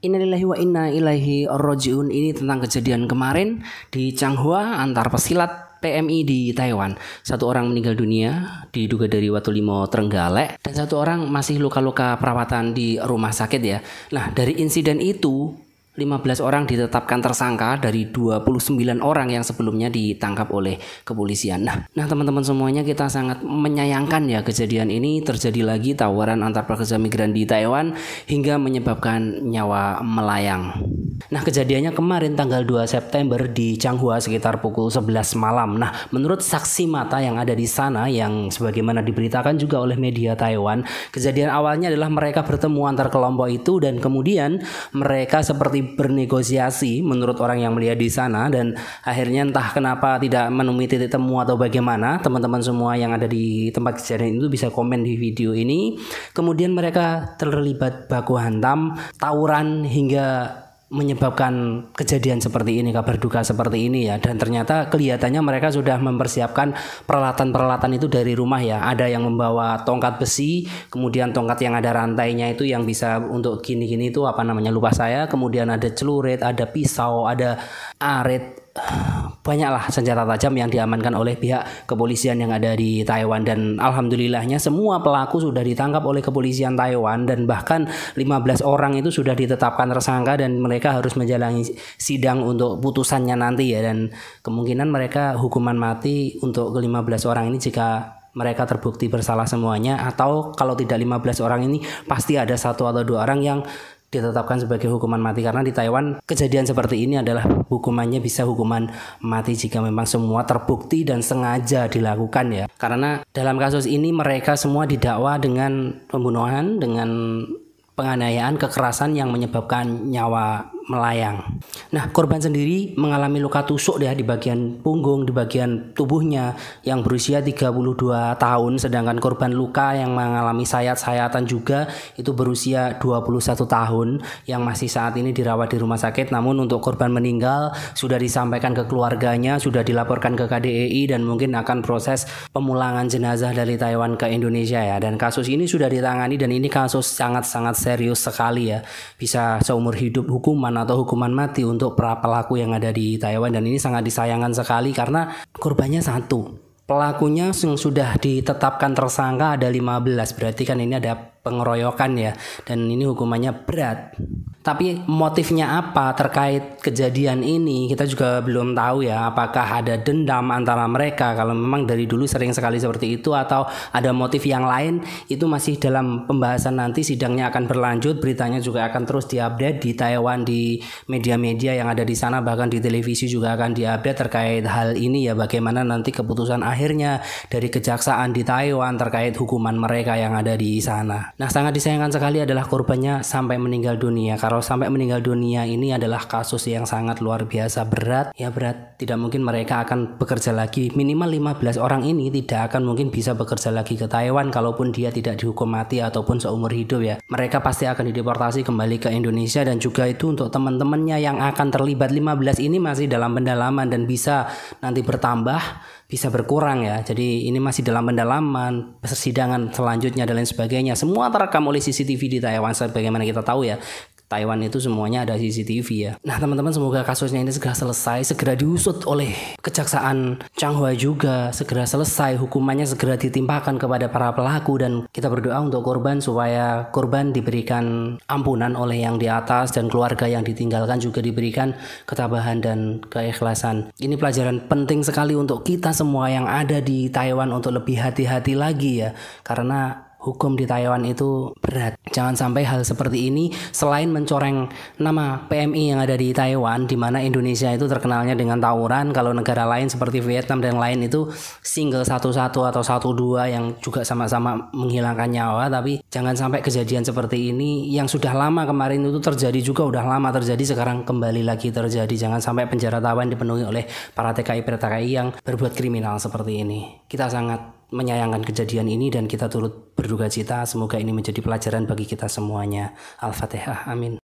Innalillahi wa inna ilaihi rojiun ini tentang kejadian kemarin di Changhua antar pesilat PMI di Taiwan. Satu orang meninggal dunia diduga dari Watulimo Trenggalek dan satu orang masih luka-luka perawatan di rumah sakit ya. Nah, dari insiden itu 15 orang ditetapkan tersangka dari 29 orang yang sebelumnya ditangkap oleh kepolisian. Nah, nah, teman-teman semuanya kita sangat menyayangkan ya kejadian ini terjadi lagi tawaran antar pekerja migran di Taiwan hingga menyebabkan nyawa melayang. Nah, kejadiannya kemarin tanggal 2 September di Changhua sekitar pukul 11 malam. Nah, menurut saksi mata yang ada di sana yang sebagaimana diberitakan juga oleh media Taiwan, kejadian awalnya adalah mereka bertemu antar kelompok itu dan kemudian mereka seperti seperti bernegosiasi menurut orang yang melihat di sana dan akhirnya entah kenapa tidak menemui titik temu atau bagaimana teman-teman semua yang ada di tempat kejadian itu bisa komen di video ini kemudian mereka terlibat baku hantam tawuran hingga menyebabkan kejadian seperti ini, kabar duka seperti ini ya. Dan ternyata kelihatannya mereka sudah mempersiapkan peralatan-peralatan itu dari rumah ya. Ada yang membawa tongkat besi, kemudian tongkat yang ada rantainya itu yang bisa untuk gini-gini itu apa namanya lupa saya. Kemudian ada celurit, ada pisau, ada arit banyaklah senjata tajam yang diamankan oleh pihak kepolisian yang ada di Taiwan dan alhamdulillahnya semua pelaku sudah ditangkap oleh kepolisian Taiwan dan bahkan 15 orang itu sudah ditetapkan tersangka dan mereka harus menjalani sidang untuk putusannya nanti ya dan kemungkinan mereka hukuman mati untuk ke-15 orang ini jika mereka terbukti bersalah semuanya atau kalau tidak 15 orang ini pasti ada satu atau dua orang yang ditetapkan sebagai hukuman mati karena di Taiwan kejadian seperti ini adalah hukumannya bisa hukuman mati jika memang semua terbukti dan sengaja dilakukan ya karena dalam kasus ini mereka semua didakwa dengan pembunuhan dengan penganiayaan kekerasan yang menyebabkan nyawa melayang. Nah, korban sendiri mengalami luka tusuk ya di bagian punggung, di bagian tubuhnya yang berusia 32 tahun sedangkan korban luka yang mengalami sayat-sayatan juga itu berusia 21 tahun yang masih saat ini dirawat di rumah sakit namun untuk korban meninggal sudah disampaikan ke keluarganya, sudah dilaporkan ke KDEI dan mungkin akan proses pemulangan jenazah dari Taiwan ke Indonesia ya. Dan kasus ini sudah ditangani dan ini kasus sangat-sangat serius sekali ya. Bisa seumur hidup hukuman atau hukuman mati untuk para pelaku yang ada di Taiwan dan ini sangat disayangkan sekali karena korbannya satu. Pelakunya yang sudah ditetapkan tersangka ada 15, berarti kan ini ada pengeroyokan ya dan ini hukumannya berat. Tapi motifnya apa terkait kejadian ini kita juga belum tahu ya apakah ada dendam antara mereka kalau memang dari dulu sering sekali seperti itu atau ada motif yang lain itu masih dalam pembahasan nanti sidangnya akan berlanjut beritanya juga akan terus diupdate di Taiwan di media-media yang ada di sana bahkan di televisi juga akan diupdate terkait hal ini ya bagaimana nanti keputusan akhirnya dari kejaksaan di Taiwan terkait hukuman mereka yang ada di sana. Nah, sangat disayangkan sekali adalah korbannya sampai meninggal dunia. Kalau sampai meninggal dunia ini adalah kasus yang sangat luar biasa berat, ya berat. Tidak mungkin mereka akan bekerja lagi. Minimal 15 orang ini tidak akan mungkin bisa bekerja lagi ke Taiwan kalaupun dia tidak dihukum mati ataupun seumur hidup ya. Mereka pasti akan dideportasi kembali ke Indonesia dan juga itu untuk teman-temannya yang akan terlibat 15 ini masih dalam pendalaman dan bisa nanti bertambah bisa berkurang ya. Jadi ini masih dalam pendalaman, persidangan selanjutnya dan lain sebagainya. Semua terekam oleh CCTV di Taiwan sebagaimana kita tahu ya Taiwan itu semuanya ada CCTV ya. Nah teman-teman semoga kasusnya ini segera selesai, segera diusut oleh kejaksaan Changhua juga, segera selesai hukumannya segera ditimpakan kepada para pelaku dan kita berdoa untuk korban supaya korban diberikan ampunan oleh yang di atas dan keluarga yang ditinggalkan juga diberikan ketabahan dan keikhlasan. Ini pelajaran penting sekali untuk kita semua yang ada di Taiwan untuk lebih hati-hati lagi ya, karena hukum di Taiwan itu berat. Jangan sampai hal seperti ini selain mencoreng nama PMI yang ada di Taiwan di mana Indonesia itu terkenalnya dengan tawuran kalau negara lain seperti Vietnam dan lain itu single satu-satu atau satu-dua yang juga sama-sama menghilangkan nyawa tapi jangan sampai kejadian seperti ini yang sudah lama kemarin itu terjadi juga udah lama terjadi sekarang kembali lagi terjadi jangan sampai penjara Taiwan dipenuhi oleh para TKI-TKI yang berbuat kriminal seperti ini. Kita sangat menyayangkan kejadian ini dan kita turut berduka cita. Semoga ini menjadi pelajaran bagi kita semuanya. Al-Fatihah. Amin.